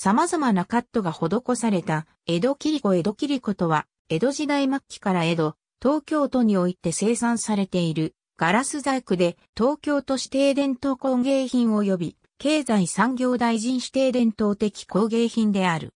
様々なカットが施された江戸切子江戸切子とは、江戸時代末期から江戸、東京都において生産されているガラス細工で東京都指定伝統工芸品及び経済産業大臣指定伝統的工芸品である。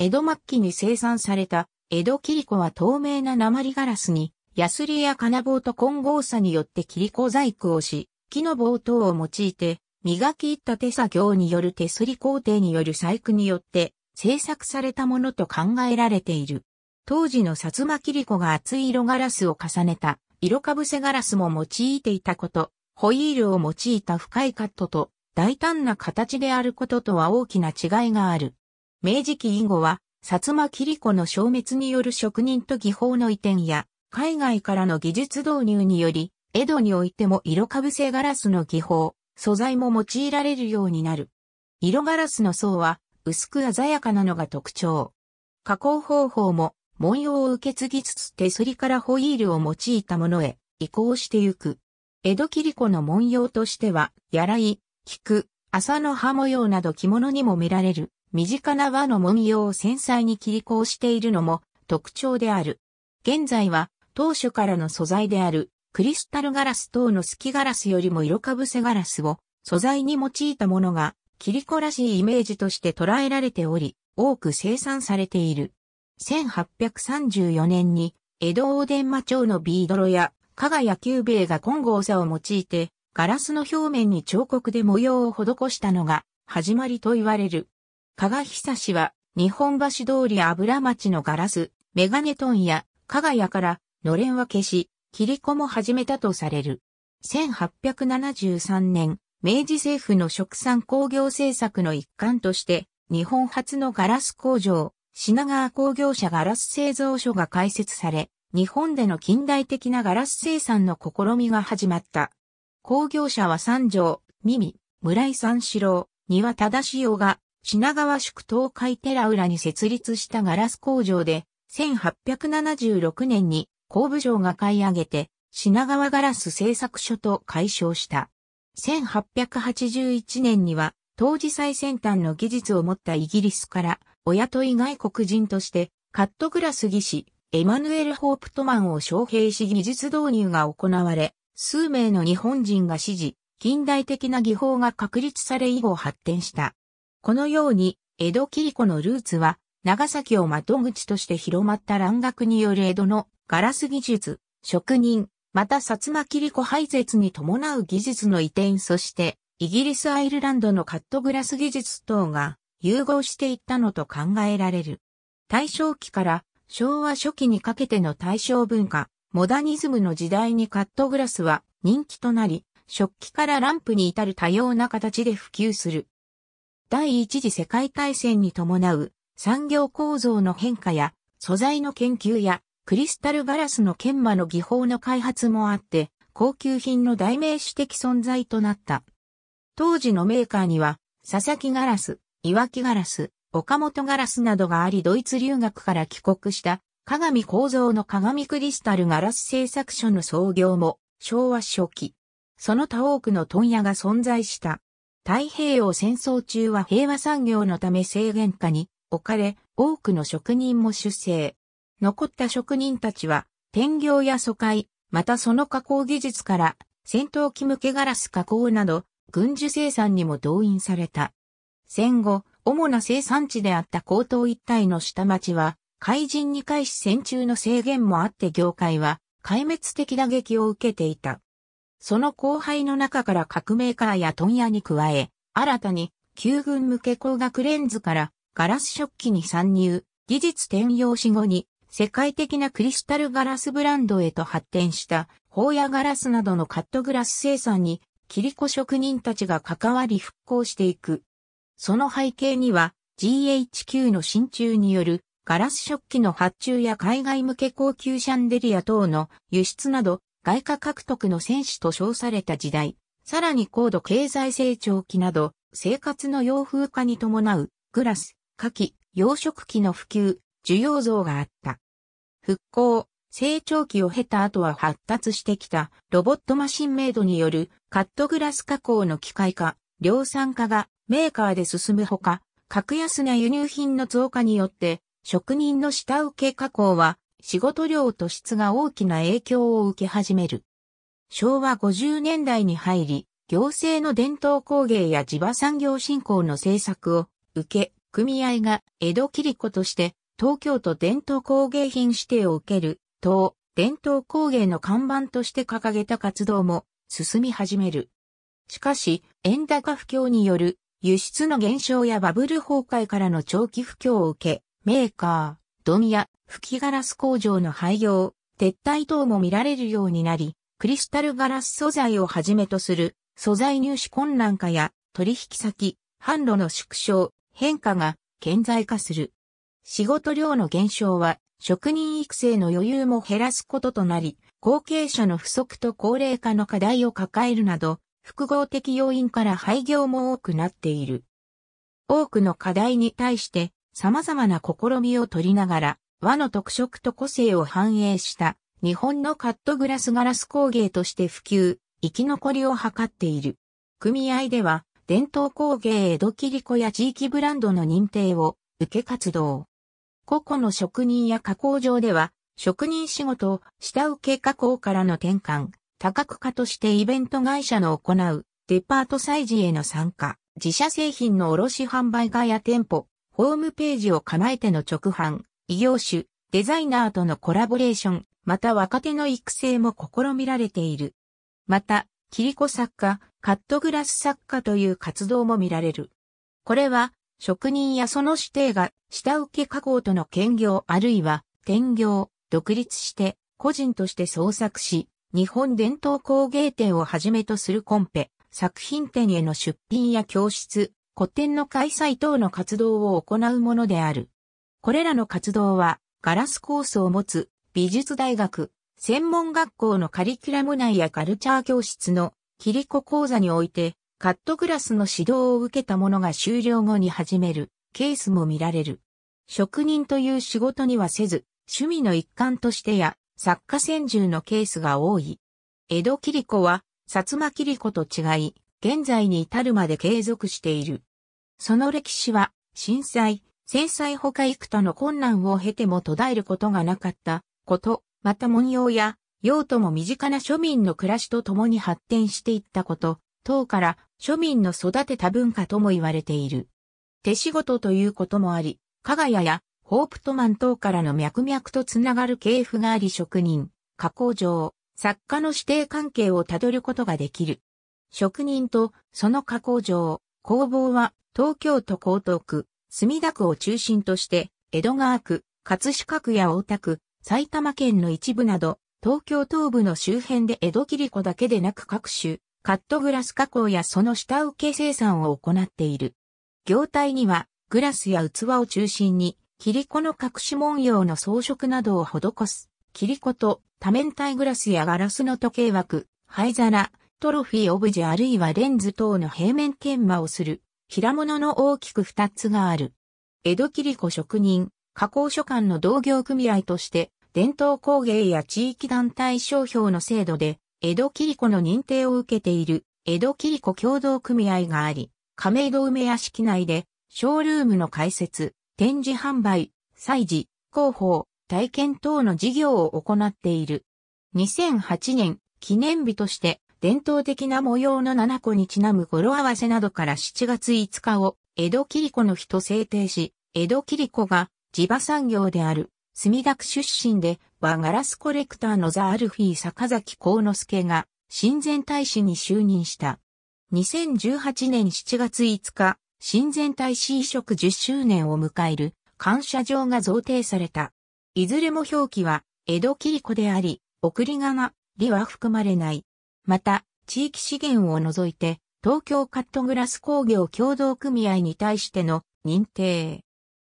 江戸末期に生産された江戸切子は透明な鉛ガラスにヤスリや金棒と混合さによって切子細工をし、木の棒等を用いて磨き入った手作業による手すり工程による細工によって制作されたものと考えられている。当時の薩摩切子が厚い色ガラスを重ねた色かぶせガラスも用いていたこと、ホイールを用いた深いカットと大胆な形であることとは大きな違いがある。明治期以後は、薩摩切子の消滅による職人と技法の移転や、海外からの技術導入により、江戸においても色かぶせガラスの技法、素材も用いられるようになる。色ガラスの層は薄く鮮やかなのが特徴。加工方法も文様を受け継ぎつつ手すりからホイールを用いたものへ移行してゆく。江戸切子の文様としては、やらい、菊、麻の葉模様など着物にも見られる、身近な和の文様を繊細に切り子をしているのも特徴である。現在は当初からの素材であるクリスタルガラス等の透きガラスよりも色かぶせガラスを素材に用いたものが、キリコらしいイメージとして捉えられており、多く生産されている。1834年に、江戸大伝馬町のビードロや、加賀野球兵が金剛座を用いて、ガラスの表面に彫刻で模様を施したのが、始まりと言われる。加賀久氏は、日本橋通り油町のガラス、メガネトンや、加賀屋から、のれんは消し、切り子も始めたとされる。1873年、明治政府の食産工業政策の一環として、日本初のガラス工場、品川工業者ガラス製造所が開設され、日本での近代的なガラス生産の試みが始まった。工業者は三条、三味、村井三四郎、庭忠志夫が、品川宿東海寺浦に設立したガラス工場で、1876年に工部城が買い上げて、品川ガラス製作所と解消した。1881年には、当時最先端の技術を持ったイギリスから、親とい外国人として、カットグラス技師、エマヌエル・ホープトマンを招聘し技術導入が行われ、数名の日本人が支持、近代的な技法が確立され以後発展した。このように、江戸切子のルーツは、長崎を窓口として広まった蘭学による江戸のガラス技術、職人、また薩摩切子廃絶に伴う技術の移転そして、イギリス・アイルランドのカットグラス技術等が融合していったのと考えられる。大正期から昭和初期にかけての大正文化、モダニズムの時代にカットグラスは人気となり、食器からランプに至る多様な形で普及する。第一次世界大戦に伴う産業構造の変化や素材の研究やクリスタルガラスの研磨の技法の開発もあって、高級品の代名詞的存在となった。当時のメーカーには、佐々木ガラス、岩木ガラス、岡本ガラスなどがありドイツ留学から帰国した鏡構造の鏡クリスタルガラス製作所の創業も昭和初期。その他多くの問屋が存在した。太平洋戦争中は平和産業のため制限下に置かれ、多くの職人も出生。残った職人たちは、転業や疎開、またその加工技術から、戦闘機向けガラス加工など、軍需生産にも動員された。戦後、主な生産地であった高等一帯の下町は、海人に対し戦中の制限もあって業界は、壊滅的打撃を受けていた。その後輩の中から革命家や問屋に加え、新たに、旧軍向け工学レンズから、ガラス食器に参入、技術転用し後に、世界的なクリスタルガラスブランドへと発展した、宝屋ガラスなどのカットグラス生産に、キリコ職人たちが関わり復興していく。その背景には、GHQ の進駐によるガラス食器の発注や海外向け高級シャンデリア等の輸出など、外貨獲得の戦士と称された時代、さらに高度経済成長期など、生活の洋風化に伴う、グラス、牡蠣、養殖器の普及、需要増があった。復興、成長期を経た後は発達してきたロボットマシンメイドによるカットグラス加工の機械化、量産化がメーカーで進むほか、格安な輸入品の増加によって職人の下請け加工は仕事量と質が大きな影響を受け始める。昭和50年代に入り、行政の伝統工芸や地場産業振興の政策を受け、組合が江戸切子として東京都伝統工芸品指定を受ける、東伝統工芸の看板として掲げた活動も進み始める。しかし、円高不況による輸出の減少やバブル崩壊からの長期不況を受け、メーカー、ドミヤ、吹きガラス工場の廃業、撤退等も見られるようになり、クリスタルガラス素材をはじめとする素材入手困難化や取引先、販路の縮小、変化が顕在化する。仕事量の減少は職人育成の余裕も減らすこととなり、後継者の不足と高齢化の課題を抱えるなど、複合的要因から廃業も多くなっている。多くの課題に対して様々な試みを取りながら、和の特色と個性を反映した日本のカットグラスガラス工芸として普及、生き残りを図っている。組合では伝統工芸江戸切子や地域ブランドの認定を受け活動。個々の職人や加工場では、職人仕事を下請け加工からの転換、多角化としてイベント会社の行うデパート祭事への参加、自社製品の卸販売会や店舗、ホームページを構えての直販、異業種、デザイナーとのコラボレーション、また若手の育成も試みられている。また、キリコ作家、カットグラス作家という活動も見られる。これは職人やその指定が下請け加工との兼業あるいは転業、独立して個人として創作し、日本伝統工芸展をはじめとするコンペ、作品展への出品や教室、古典の開催等の活動を行うものである。これらの活動は、ガラスコースを持つ美術大学、専門学校のカリキュラム内やカルチャー教室のキリコ講座においてカットグラスの指導を受けた者が終了後に始めるケースも見られる。職人という仕事にはせず、趣味の一環としてや、作家専従のケースが多い。江戸切子は、薩摩切子と違い、現在に至るまで継続している。その歴史は、震災、戦災他幾多の困難を経ても途絶えることがなかったこと、また文様や用途も身近な庶民の暮らしと共に発展していったこと、等から庶民の育てた文化とも言われている。手仕事ということもあり、加賀屋やホープトマン等からの脈々とつながる系譜があり職人、加工場、作家の指定関係をたどることができる。職人とその加工場、工房は東京都江東区、墨田区を中心として、江戸川区、葛飾区や大田区、埼玉県の一部など、東京東部の周辺で江戸切子だけでなく各種、カットグラス加工やその下請け生産を行っている。業態には、グラスや器を中心に、キリコの隠し文様の装飾などを施す、キリコと多面体グラスやガラスの時計枠、灰皿、トロフィーオブジェあるいはレンズ等の平面研磨をする、平物の大きく二つがある。江戸キリコ職人、加工所管の同業組合として、伝統工芸や地域団体商標の制度で、江戸切子の認定を受けている江戸切子共同組合があり、亀戸梅屋敷内で、ショールームの開設、展示販売、祭事、広報、体験等の事業を行っている。2008年、記念日として、伝統的な模様の7個にちなむ語呂合わせなどから7月5日を、江戸切子の日と制定し、江戸切子が、地場産業である、墨田区出身で、はガラスコレクターのザ・アルフィー坂崎幸之助が、親善大使に就任した。2018年7月5日、親善大使移植10周年を迎える感謝状が贈呈された。いずれも表記は、江戸切子であり、送り仮名、理は含まれない。また、地域資源を除いて、東京カットグラス工業共同組合に対しての認定。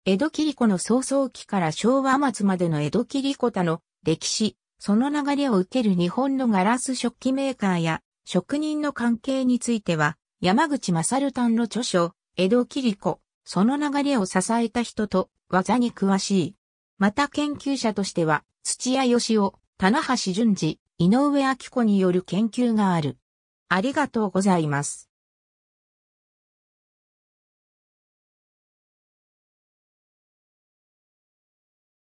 江戸切子の早々期から昭和末までの江戸切子他の歴史、その流れを受ける日本のガラス食器メーカーや職人の関係については、山口勝丹の著書、江戸切子、その流れを支えた人と技に詳しい。また研究者としては、土屋義雄、棚橋淳二、井上明子による研究がある。ありがとうございます。